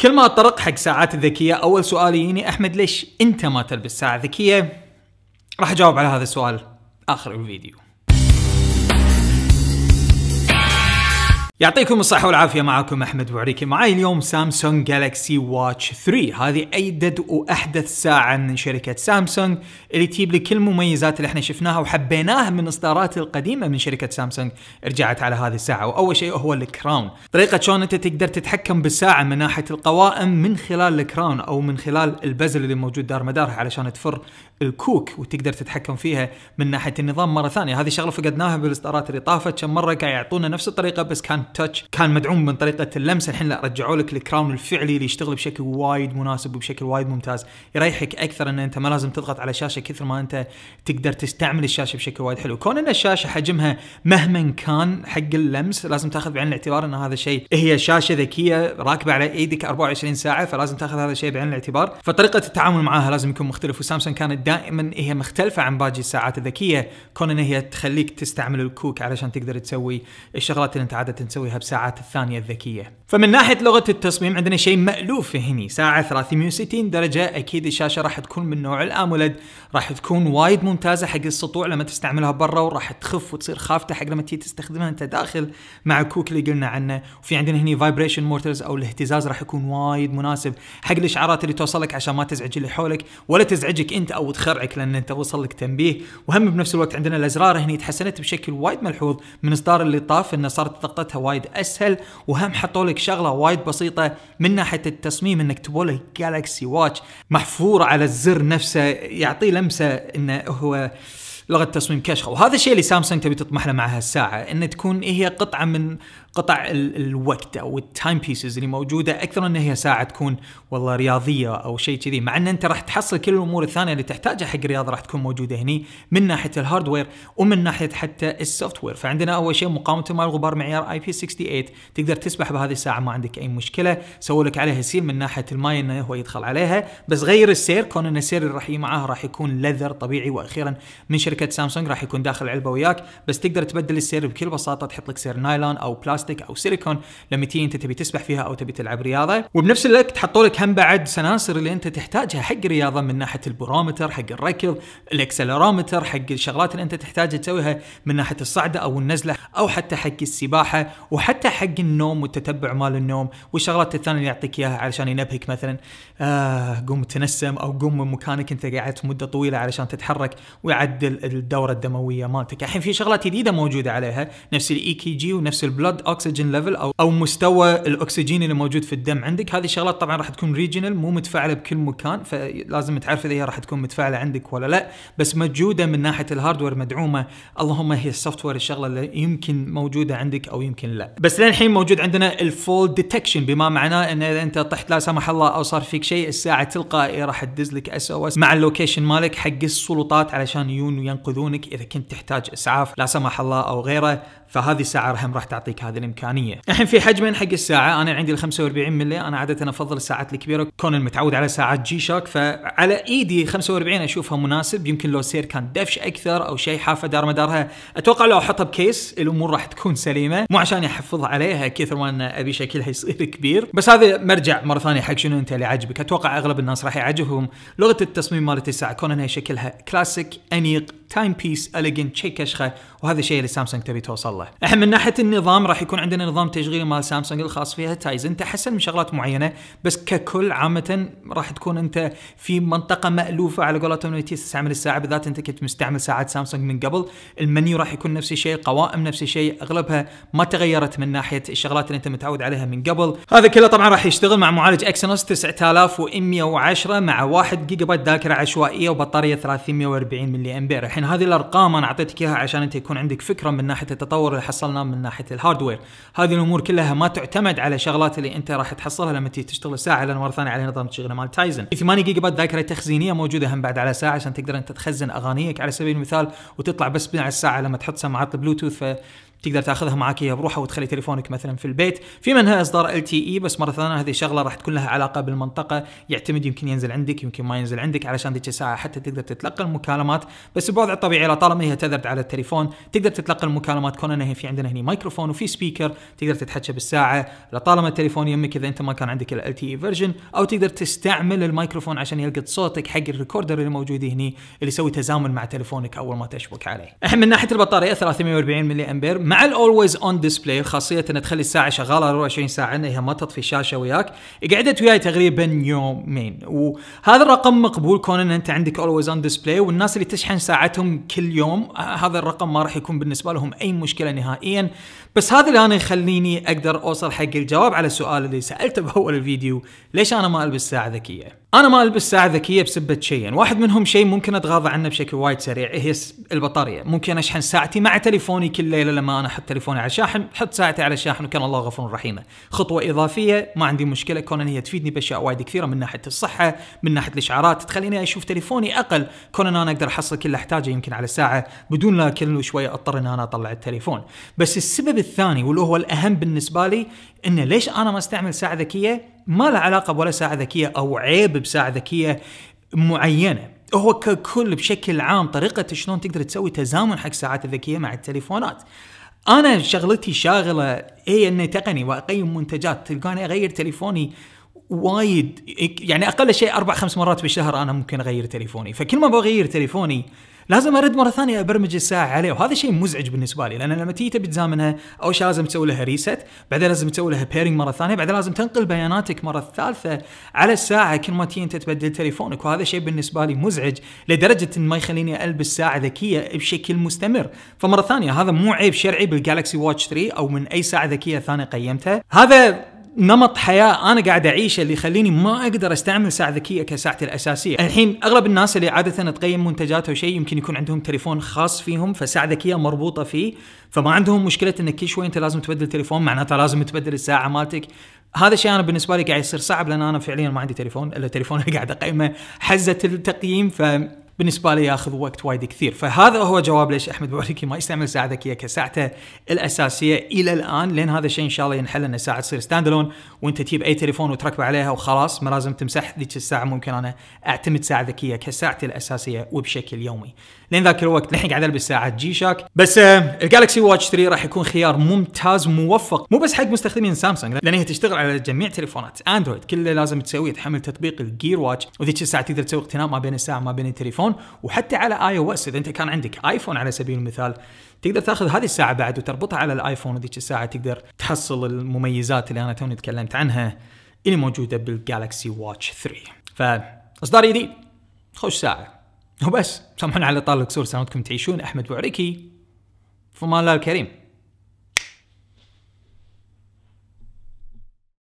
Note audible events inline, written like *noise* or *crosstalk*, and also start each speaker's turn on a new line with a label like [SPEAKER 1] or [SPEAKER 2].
[SPEAKER 1] كل ما اطرق حق ساعات الذكيه اول سؤال يجيني احمد ليش انت ما تلبس ساعه ذكيه راح اجاوب على هذا السؤال اخر الفيديو يعطيكم الصحة والعافية معكم أحمد بوعريكي معي اليوم سامسونج جالكسي واتش 3 هذه أيدد وأحدث ساعة من شركة سامسونج اللي تجيب لي كل المميزات اللي احنا شفناها وحبيناها من إصدارات القديمة من شركة سامسونج رجعت على هذه الساعة وأول شيء هو الكراون طريقة شلون أنت تقدر تتحكم بالساعة من ناحية القوائم من خلال الكراون أو من خلال البزل اللي موجود دار مدارها علشان تفر الكوك وتقدر تتحكم فيها من ناحية النظام مرة ثانية هذه شغلة فقدناها بالإصدارات اللي طافت كم مرة قاعد يعطونا نفس الطريقة بس كان التاتش كان مدعوم من طريقه اللمس الحين لا رجعوا لك الكراون الفعلي اللي يشتغل بشكل وايد مناسب وبشكل وايد ممتاز يريحك اكثر ان انت ما لازم تضغط على الشاشه كثر ما انت تقدر تستعمل الشاشه بشكل وايد حلو كون ان الشاشه حجمها مهما كان حق اللمس لازم تاخذ بعين الاعتبار ان هذا الشيء هي شاشه ذكيه راكبه على ايدك 24 ساعه فلازم تاخذ هذا الشيء بعين الاعتبار فطريقه التعامل معها لازم يكون مختلف وسامسونج كانت دائما هي مختلفه عن باقي الساعات الذكيه كون ان هي تخليك تستعمل الكوك علشان تقدر تسوي الشغلات اللي انت عاده تسويها بساعات الثانية الذكية فمن ناحية لغة التصميم عندنا شيء مألوف هني ساعة 360 درجة أكيد الشاشة راح تكون من نوع الأمولد راح تكون وايد ممتازة حق السطوع لما تستعملها برا وراح تخف وتصير خافتة حق لما تيجي تستخدمها أنت داخل مع كوك اللي قلنا عنه وفي عندنا هني فايبريشن مورترز أو الاهتزاز راح يكون وايد مناسب حق الإشعارات اللي توصلك عشان ما تزعج اللي حولك ولا تزعجك أنت أو تخرعك لأن أنت وصل لك تنبيه وهم بنفس الوقت عندنا الأزرار هني تحسنت بشكل وايد ملحوظ من إصدار اللي طاف أنه صارت ضغطتها وايد اسهل وهم حطوا لك شغله وايد بسيطه من ناحيه التصميم انك تبوا لك جالكسي واتش محفور على الزر نفسه يعطيه لمسه انه هو لغه تصميم كشخه وهذا الشيء اللي سامسونج تبي تطمح له مع هالساعه ان تكون هي قطعه من قطع الوقت او التايم بيسز اللي موجوده اكثر انها هي ساعه تكون والله رياضيه او شيء كذي مع ان انت راح تحصل كل الامور الثانيه اللي تحتاجها حق الرياضه راح تكون موجوده هني من ناحيه الهاردوير ومن ناحيه حتى السوفت وير فعندنا اول شيء مقاومه مال الغبار معيار اي بي 68 تقدر تسبح بهذه الساعه ما عندك اي مشكله سووا لك عليها سيل من ناحيه الماي انه هو يدخل عليها بس غير السير كون ان السير اللي راح يجي معاها راح يكون لذر طبيعي واخيرا من شركه سامسونج راح يكون داخل علبه وياك بس تقدر تبدل السير بكل بساطه تحط لك سير نايلون او بلاستيك بلاستيك او سيليكون لما تيجي انت تبي تسبح فيها او تبي تلعب رياضه وبنفس الوقت حطوا لك هم بعد سناسر اللي انت تحتاجها حق الرياضه من ناحيه البرومتر حق الركض الاكسلرومتر حق الشغلات اللي انت تحتاج تسويها من ناحيه الصعده او النزله او حتى حق السباحه وحتى حق النوم والتتبع مال النوم والشغلات الثانيه اللي يعطيك اياها علشان ينبهك مثلا آه قوم تنسم او قوم من مكانك انت قعدت مده طويله علشان تتحرك ويعدل الدوره الدمويه مالتك الحين في شغلات جديده موجوده عليها نفس الاي كي e جي ونفس البلود الاكسجين ليفل او او مستوى الاكسجين اللي موجود في الدم عندك هذه الشغلات طبعا راح تكون ريجنال مو متفاعله بكل مكان فلازم تعرف اذا هي راح تكون متفاعله عندك ولا لا بس موجوده من ناحيه الهاردوير مدعومه اللهم هي السوفت وير الشغله اللي يمكن موجوده عندك او يمكن لا بس للحين موجود عندنا الفول ديتكشن بما معناه ان اذا انت طحت لا سمح الله او صار فيك شيء الساعه تلقائي راح تدز لك اس او اس مع اللوكيشن مالك حق السلطات علشان يجون وينقذونك اذا كنت تحتاج اسعاف لا سمح الله او غيره فهذه الساعه هم راح تعطيك هذه الامكانيه الحين في حجمين حق الساعه انا عندي ال 45 ملي انا عاده افضل الساعات الكبيره كون متعود على ساعات جي شوك، فعلى ايدي 45 اشوفها مناسب يمكن لو سير كان دفش اكثر او شيء حافه دار مدارها اتوقع لو احطها بكيس الامور راح تكون سليمه مو عشان احفظ عليها كثر ما انا ابي شكلها يصير كبير بس هذا مرجع مره ثانيه حق شنو انت اللي عجبك اتوقع اغلب الناس راح يعجبهم لغه التصميم مالت الساعه كون انها شكلها كلاسيك انيق تايم بيس اليجنت شيء كشخه وهذا الشيء اللي سامسونج تبي توصل له. الحين من ناحيه النظام راح يكون عندنا نظام تشغيل مال سامسونج الخاص فيها تايزن تحسن من شغلات معينه بس ككل عامه راح تكون انت في منطقه مالوفه على قولتهم اللي تستعمل الساعه بالذات انت كنت مستعمل ساعات سامسونج من قبل المنيو راح يكون نفس الشيء القوائم نفس الشيء اغلبها ما تغيرت من ناحيه الشغلات اللي انت متعود عليها من قبل هذا كله طبعا راح يشتغل مع معالج اكسنوس 9110 مع 1 جيجا بايت ذاكره عشوائيه وبطاريه 340 ملي امبير الحين هذه الارقام انا اعطيتك اياها عشان انت يكون عندك فكره من ناحيه التطور اللي حصلناه من ناحيه الهاردوير الوضع هذه الامور كلها ما تعتمد على شغلات اللي انت راح تحصلها لما تيجي تشتغل ساعه لان مره ثانيه على نظام تشغيله مال تايزن 8 جيجا بايت ذاكره تخزينيه موجوده هم بعد على ساعه عشان تقدر انت تخزن اغانيك على سبيل المثال وتطلع بس على الساعه لما تحط سماعات البلوتوث تقدر تاخذها معك هي بروحها وتخلي تليفونك مثلا في البيت في منها اصدار ال تي اي بس مره ثانيه هذه شغله راح تكون لها علاقه بالمنطقه يعتمد يمكن ينزل عندك يمكن ما ينزل عندك علشان ذيك الساعه حتى تقدر تتلقى المكالمات بس بوضع الطبيعي طالما هي تذرت على التليفون تقدر تتلقى المكالمات كون انه في عندنا هنا مايكروفون وفي سبيكر تقدر تتحكى بالساعه لطالما التليفون يمك اذا انت ما كان عندك ال تي اي فيرجن او تقدر تستعمل الميكروفون عشان يلقط صوتك حق الريكوردر اللي موجود هنا اللي يسوي تزامن مع تليفونك اول ما تشبك عليه. احنا *laughs* من ناحيه البطاريه 340 ملي امبير مع الاولويز اون ديسبلاي خاصيه انها تخلي الساعه شغاله 24 ساعه انها ما تطفي الشاشه وياك قعدت وياي تقريبا يومين وهذا الرقم مقبول كون ان انت عندك اولويز اون ديسبلاي والناس اللي تشحن ساعتهم كل يوم هذا الرقم ما راح يكون بالنسبه لهم اي مشكله نهائيا بس هذا اللي انا يخليني اقدر اوصل حق الجواب على السؤال اللي سالته باول الفيديو ليش انا ما البس ساعه ذكيه انا ما البس ساعه ذكيه بسبه شيئين يعني واحد منهم شيء ممكن اتغاضى عنه بشكل وايد سريع إيه، هي البطاريه ممكن اشحن ساعتي مع تليفوني كل ليله لما انا احط تليفوني على شاحن احط ساعتي على شاحن وكان الله غفور رحيمه خطوه اضافيه ما عندي مشكله كون ان هي تفيدني باشياء وايد كثيره من ناحيه الصحه من ناحيه الاشعارات تخليني اشوف تليفوني اقل كون ان انا اقدر احصل كل احتاجه يمكن على ساعه بدون لا كل شويه اضطر ان انا اطلع التليفون بس السبب الثاني واللي هو الاهم بالنسبه لي انه ليش انا ما استعمل ساعه ذكيه ما له علاقه بولا ساعه ذكيه او عيب بساعه ذكيه معينه هو ككل بشكل عام طريقه شلون تقدر تسوي تزامن حق الساعات الذكيه مع التليفونات انا شغلتي شاغله هي إيه، اني تقني واقيم منتجات تلقاني اغير تليفوني وايد يعني اقل شيء اربع خمس مرات بالشهر انا ممكن اغير تليفوني فكل ما بغير تليفوني لازم ارد مره ثانيه ابرمج الساعه عليه وهذا شيء مزعج بالنسبه لي لان لما تيجي تبي تزامنها اول شيء لازم تسوي لها ريست بعدين لازم تسوي لها بيرنج مره ثانيه بعدين لازم تنقل بياناتك مره ثالثه على الساعه كل ما تيجي انت تبدل تليفونك وهذا شيء بالنسبه لي مزعج لدرجه ان ما يخليني البس ساعه ذكيه بشكل مستمر فمره ثانيه هذا مو عيب شرعي بالجالكسي واتش 3 او من اي ساعه ذكيه ثانيه قيمتها هذا نمط حياه انا قاعد اعيشه اللي يخليني ما اقدر استعمل ساعه ذكيه كساعتي الاساسيه، الحين اغلب الناس اللي عاده تقيم منتجات او شيء يمكن يكون عندهم تليفون خاص فيهم فساعه ذكيه مربوطه فيه، فما عندهم مشكله انك كل شوي انت لازم تبدل تليفون معناتها لازم تبدل الساعه مالتك، هذا الشيء انا بالنسبه لي قاعد يصير صعب لان انا فعليا ما عندي تليفون الا تليفون قاعد اقيمه حزه التقييم ف بالنسبه لي ياخذ وقت وايد كثير فهذا هو جواب ليش احمد بوريكي ما يستعمل ساعه ذكيه كساعته الاساسيه الى الان لين هذا الشيء ان شاء الله ينحل ان الساعه تصير ستاند الون وانت تجيب اي تليفون وتركبه عليها وخلاص ما لازم تمسح ذيك الساعه ممكن انا اعتمد ساعه ذكيه كساعتي الاساسيه وبشكل يومي لين ذاك الوقت الحين قاعد البس ساعه جي شاك بس الجالكسي واتش 3 راح يكون خيار ممتاز موفق مو بس حق مستخدمين سامسونج لان هي تشتغل على جميع تليفونات اندرويد كله لازم تسويه تحمل تطبيق الجير واتش وذيك الساعه تقدر تسوي اقتناء ما بين الساعه ما بين التليفون الايفون وحتى على اي او اس اذا انت كان عندك ايفون على سبيل المثال تقدر تاخذ هذه الساعه بعد وتربطها على الايفون وذيك الساعه تقدر تحصل المميزات اللي انا توني تكلمت عنها اللي موجوده بالجالكسي واتش 3 فاصدار جديد خوش ساعه وبس سامحونا على طال الكسور سلامتكم تعيشون احمد بوعريكي في الله الكريم